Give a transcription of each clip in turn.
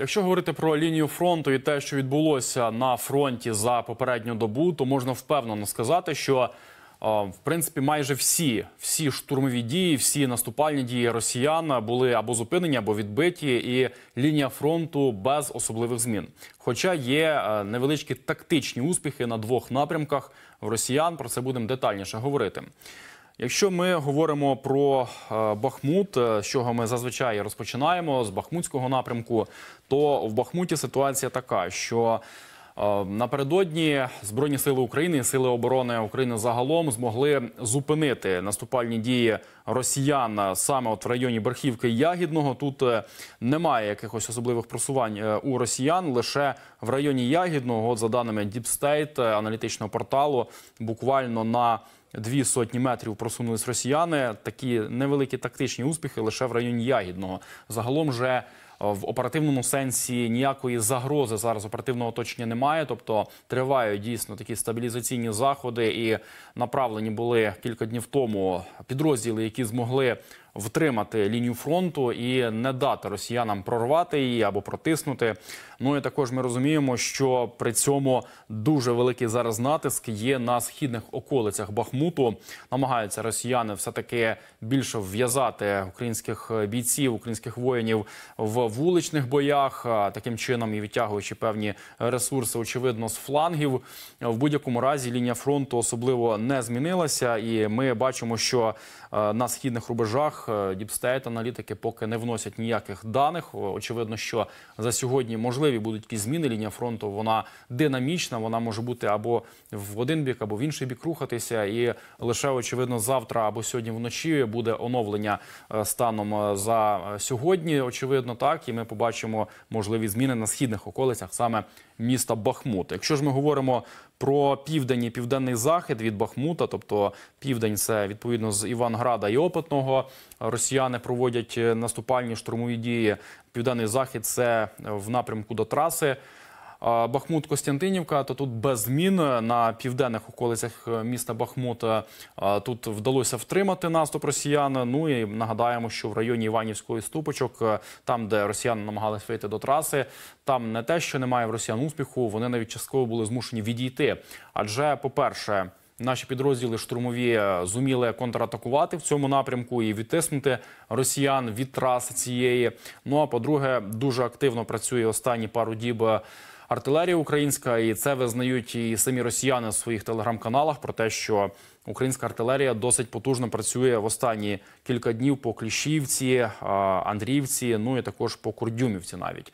Якщо говорити про лінію фронту і те, що відбулося на фронті за попередню добу, то можна впевнено сказати, що е, в принципі майже всі всі штурмові дії, всі наступальні дії росіян були або зупинені, або відбиті, і лінія фронту без особливих змін. Хоча є е, невеличкі тактичні успіхи на двох напрямках в росіян, про це будемо детальніше говорити. Якщо ми говоримо про е, Бахмут, е, з чого ми зазвичай розпочинаємо з Бахмутського напрямку, то в Бахмуті ситуація така, що е, Напередодні збройні сили України, сили оборони України загалом змогли зупинити наступальні дії росіян саме от в районі Берхівки Ягідного. Тут немає якихось особливих просувань у росіян лише в районі Ягідного, от за даними Діпстейт аналітичного порталу, буквально на дві сотні метрів просунулись росіяни. Такі невеликі тактичні успіхи лише в районі Ягідного. Загалом же. Е, в оперативному сенсі ніякої загрози зараз оперативного оточення немає, тобто тривають дійсно такі стабілізаційні заходи, і направлені були кілька днів тому підрозділи, які змогли втримати лінію фронту і не дати росіянам прорвати її або протиснути. Ну і також ми розуміємо, що при цьому дуже великий зараз натиск є на східних околицях Бахмуту. Намагаються росіяни все таки більше в'язати українських бійців, українських воїнів в вуличних боях, таким чином і відтягуючи певні ресурси, очевидно, з флангів. В будь-якому разі лінія фронту особливо не змінилася, і ми бачимо, що е, на східних рубежах. Е, Діпстейт аналітики поки не вносять ніяких даних. Е, очевидно, що за сьогодні можливі будуть якісь зміни. Лінія фронту вона динамічна. Вона може бути або в один бік, або в інший бік рухатися. І лише очевидно, завтра або сьогодні вночі буде оновлення е, станом за сьогодні. Очевидно, так і ми побачимо можливі зміни на східних околицях саме міста Бахмут. Якщо ж ми говоримо про південь і південний захід від Бахмута, тобто південь, це відповідно з Іванграда і Опитного, росіяни проводять е, наступальні штурмові дії. Південний захід це е, в напрямку до траси. Бахмут Костянтинівка, то тут без змін на південних околицях е, міста Бахмута е, тут вдалося втримати наступ росіян. Ну і нагадаємо, що в районі Іванівської ступочок, е, там де росіяни намагалися вийти до траси, там не те, що немає в росіян успіху, вони навіть частково були змушені відійти. Адже, по-перше, Наші підрозділи штурмові зуміли контратакувати в цьому напрямку і відтиснути росіян від траси цієї. Ну а по-друге, дуже активно працює останні пару діб артилерія українська, і це визнають і самі росіяни в своїх телеграм-каналах про те, що українська артилерія досить потужно працює в останні кілька днів по Кліщівці, Андріївці, ну і також по Курдюмівці навіть.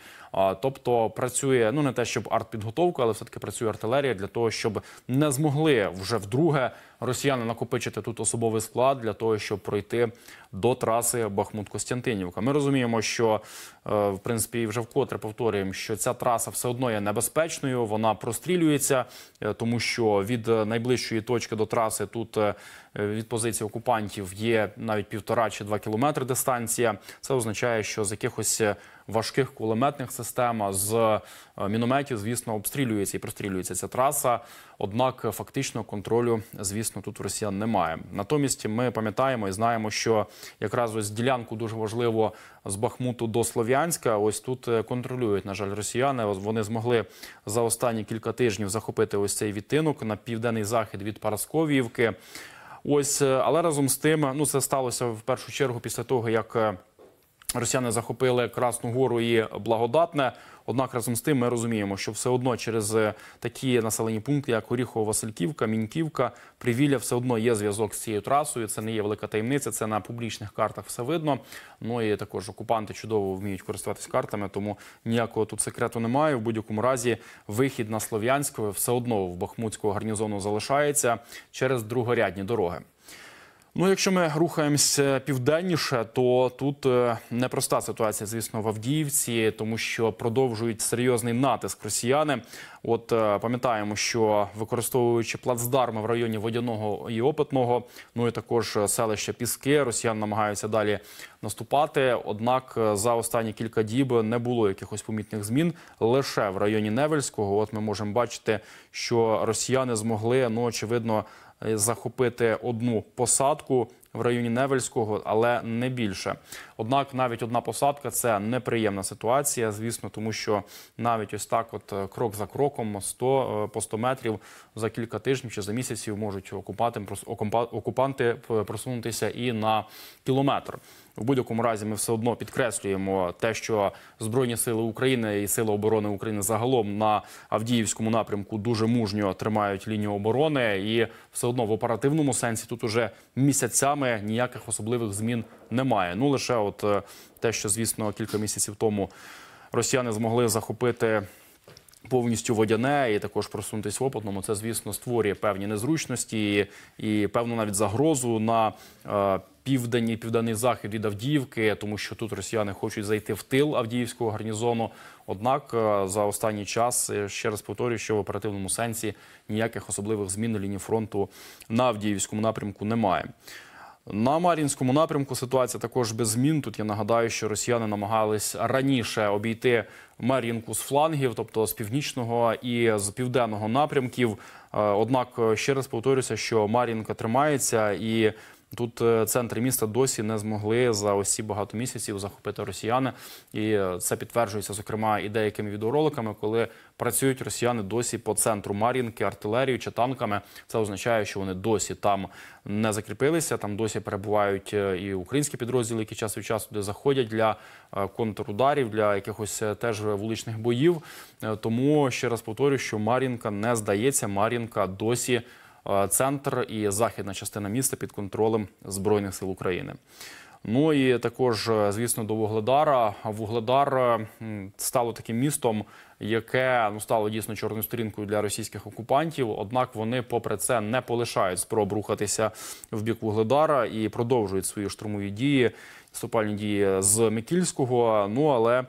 Тобто працює ну не те, щоб артпідготовка, але все таки працює артилерія для того, щоб не змогли вже вдруге росіяни накопичити тут особовий склад для того, щоб пройти до траси Бахмут-Костянтинівка. Ми розуміємо, що е, в принципі вже вкотре повторюємо, що ця траса все одно є небезпечною. Вона прострілюється, е, тому що від найближчої точки до траси тут е, від позиції окупантів є навіть півтора чи два кілометри дистанція. Це означає, що з якихось важких кулеметних систем, з е, мінометів, звісно, обстрілюється і прострілюється ця траса. Однак е, фактично контролю, звісно, тут в росіян немає. Натомість ми пам'ятаємо і знаємо, що якраз ось ділянку дуже важливо з Бахмуту до Слов'янська. Ось тут е, контролюють, на жаль, росіяни. Вони змогли за останні кілька тижнів захопити ось цей відтинок на південний захід від Парасковіївки. Ось, але разом з тим, ну це сталося в першу чергу після того, як Росіяни захопили Красну Гору і благодатне. Однак разом з тим ми розуміємо, що все одно через е, такі населені пункти, як Оріхова, Васильківка, Міньківка, Привілля, все одно є зв'язок з цією трасою. Це не є велика таємниця. Це на публічних картах все видно. Ну і також окупанти чудово вміють користуватися картами, тому ніякого тут секрету немає. В будь-якому разі вихід на Слов'янськ все одно в Бахмутського гарнізону залишається через другорядні дороги. Ну, якщо ми рухаємось південніше, то тут е, непроста ситуація, звісно, в Авдіївці, тому що продовжують серйозний натиск росіяни. От е, пам'ятаємо, що використовуючи плацдарми в районі водяного і опитного, ну і також е, селища Піски, Росіян намагаються далі наступати. Однак е, за останні кілька діб не було якихось помітних змін лише в районі Невельського. От ми можемо бачити, що росіяни змогли ну очевидно захопити одну посадку в районі Невельського, але не більше. Однак, навіть одна посадка це неприємна ситуація, звісно, тому що навіть ось так, от е, крок за кроком, 100 е, по 100 метрів за кілька тижнів чи за місяців можуть окупати окупанти просунутися і на кілометр в будь-якому разі ми все одно підкреслюємо те, що збройні сили України і сили оборони України загалом на Авдіївському напрямку дуже мужньо тримають лінію оборони, і все одно в оперативному сенсі тут уже місяцями ніяких особливих змін немає. Ну лише от е, те, що звісно кілька місяців тому росіяни змогли захопити. Повністю водяне і також просунутись в опитному, це звісно створює певні незручності і, і певну навіть загрозу на е, південь і південний захід від Авдіївки, тому що тут росіяни хочуть зайти в тил Авдіївського гарнізону. Однак е, за останній час е, ще раз повторюю, що в оперативному сенсі ніяких особливих змін на лінії фронту на Авдіївському напрямку немає. На Мар'їнському напрямку ситуація також без змін. Тут я нагадаю, що росіяни намагались раніше обійти Мар'їнку з флангів, тобто з північного і з південного напрямків. Е, однак ще раз повторюся, що Мар'їнка тримається і Тут е, центри міста досі не змогли за усі багато місяців захопити росіяни, і е, це підтверджується зокрема і деякими відеороликами, коли працюють росіяни досі по центру Мар'їнки, артилерією чи танками. Це означає, що вони досі там не закріпилися. Там досі перебувають е, і українські підрозділи, які час від часу туди заходять для контрударів, для якихось теж вуличних боїв. Тому ще раз повторюю, що Мар'їнка не здається, Мар'їнка досі. Е, центр і західна частина міста під контролем збройних сил України. Ну і також, е, звісно, до Вугледара. Вугледар е, стало таким містом, яке ну стало дійсно чорною сторінкою для російських окупантів. Однак вони, попри це, не полишають спроб рухатися в бік Вугледара і продовжують свої штурмові дії, наступальні дії з Микільського. Ну але е,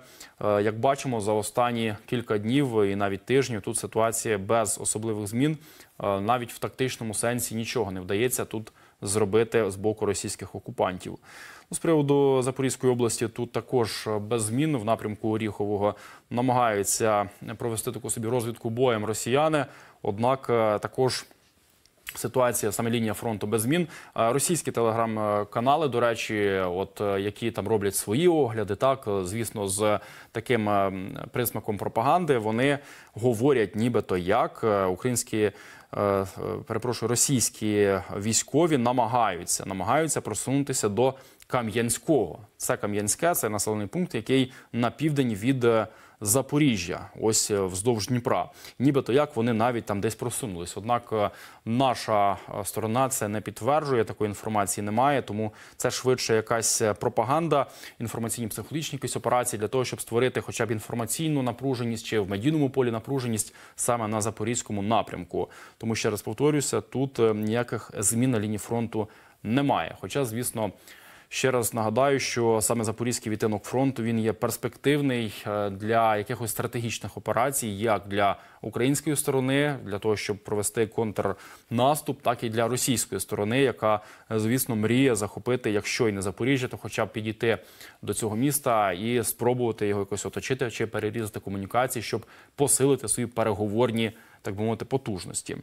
як бачимо, за останні кілька днів і навіть тижнів тут ситуація без особливих змін, навіть в тактичному сенсі нічого не вдається тут зробити з боку російських окупантів. Ну, з приводу Запорізької області тут також е, без змін в напрямку Оріхового намагаються провести таку собі розвідку боєм росіяни. Однак е, також ситуація саме лінія фронту без змін. Е, російські телеграм-канали, до речі, от які там роблять свої огляди, так звісно, з таким ем, присмаком пропаганди вони говорять, нібито як українські. Е, перепрошую, російські військові намагаються намагаються просунутися до Кам'янського. Це Кам'янське, це населений пункт, який на південь від. Е, Запоріжжя, ось е, вздовж Дніпра. Нібито як вони навіть там десь просунулись. Однак е, наша е, сторона це не підтверджує, такої інформації немає, тому це швидше якась пропаганда, інформаційні психологічні якісь операції для того, щоб створити хоча б інформаційну напруженість чи в медійному полі напруженість саме на запорізькому напрямку. Тому ще раз повторюся, тут ніяких змін на лінії фронту немає. Хоча, звісно. Ще раз нагадаю, що саме Запорізький відтинок фронту він є перспективний е, для якихось стратегічних операцій, як для української сторони, для того, щоб провести контрнаступ, так і для російської сторони, яка, е, звісно, мріє захопити, якщо й не Запоріжжя, то хоча б підійти до цього міста і спробувати його якось оточити чи перерізати комунікації, щоб посилити свої переговорні, так би мовити, потужності.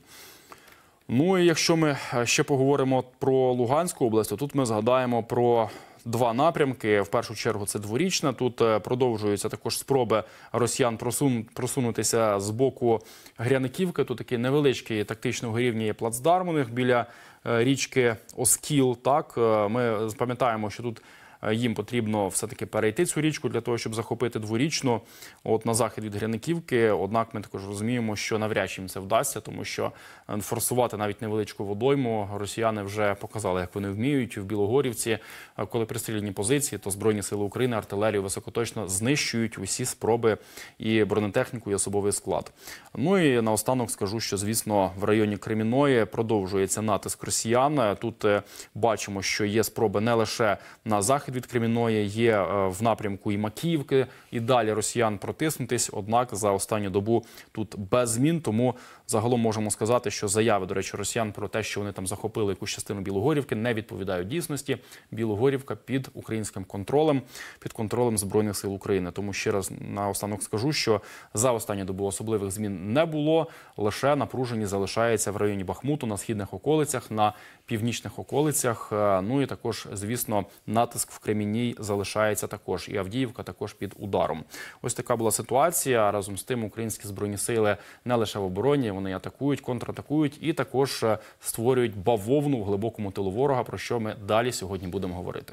Ну і якщо ми е, ще поговоримо про Луганську область, то тут ми згадаємо про. Два напрямки в першу чергу це дворічна. Тут е, продовжуються також спроби росіян просун... просунутися з боку Гряниківки. Тут такий невеличкий тактичний рівня плацдарм у них біля е, річки Оскіл. Так ми пам'ятаємо, що тут Е, їм потрібно все-таки перейти цю річку для того, щоб захопити дворічну от на захід від Гряниківки. Однак ми також розуміємо, що навряд чи їм це вдасться, тому що е, форсувати навіть невеличку водойму росіяни вже показали, як вони вміють в Білогорівці. Е, коли пристріляні позиції, то збройні сили України артилерію високоточно знищують усі спроби і бронетехніку, і особовий склад. Ну і наостанок скажу, що звісно в районі Креміної продовжується натиск росіян. Тут бачимо, що є спроби не лише на захід від Креміної є е, в напрямку і Макіївки, і далі росіян протиснутись. Однак за останню добу тут без змін. Тому загалом можемо сказати, що заяви, до речі, росіян про те, що вони там захопили якусь частину Білогорівки, не відповідають дійсності. Білогорівка під українським контролем, під контролем збройних сил України. Тому ще раз наостанок скажу, що за останню добу особливих змін не було. Лише напружені залишається в районі Бахмуту на східних околицях, на північних околицях. Е, ну і також, звісно, натиск в. Кремінній залишається також, і Авдіївка також під ударом. Ось така була ситуація. Разом з тим, українські збройні сили не лише в обороні, вони атакують, контратакують і також е, створюють бавовну в глибокому тилу ворога. Про що ми далі сьогодні будемо говорити?